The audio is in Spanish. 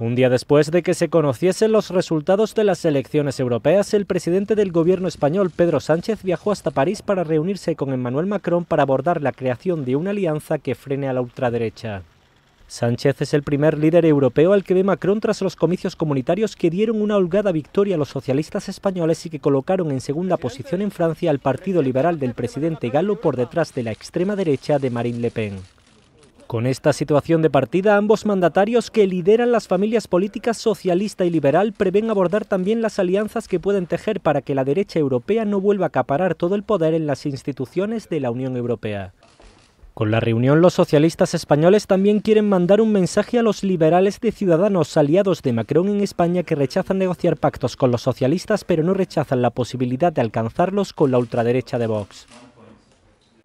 Un día después de que se conociesen los resultados de las elecciones europeas, el presidente del gobierno español, Pedro Sánchez, viajó hasta París para reunirse con Emmanuel Macron para abordar la creación de una alianza que frene a la ultraderecha. Sánchez es el primer líder europeo al que ve Macron tras los comicios comunitarios que dieron una holgada victoria a los socialistas españoles y que colocaron en segunda posición en Francia al Partido Liberal del presidente galo por detrás de la extrema derecha de Marine Le Pen. Con esta situación de partida, ambos mandatarios que lideran las familias políticas socialista y liberal prevén abordar también las alianzas que pueden tejer para que la derecha europea no vuelva a acaparar todo el poder en las instituciones de la Unión Europea. Con la reunión, los socialistas españoles también quieren mandar un mensaje a los liberales de Ciudadanos aliados de Macron en España que rechazan negociar pactos con los socialistas pero no rechazan la posibilidad de alcanzarlos con la ultraderecha de Vox.